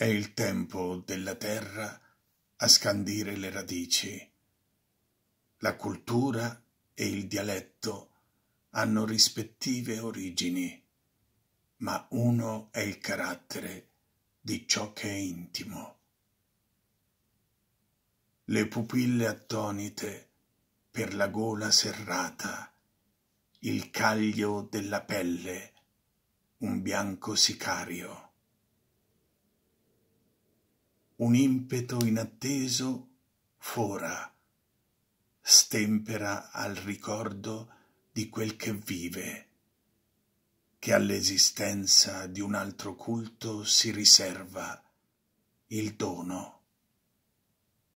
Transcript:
È il tempo della terra a scandire le radici. La cultura e il dialetto hanno rispettive origini, ma uno è il carattere di ciò che è intimo. Le pupille attonite per la gola serrata, il caglio della pelle, un bianco sicario un impeto inatteso fora, stempera al ricordo di quel che vive, che all'esistenza di un altro culto si riserva il dono.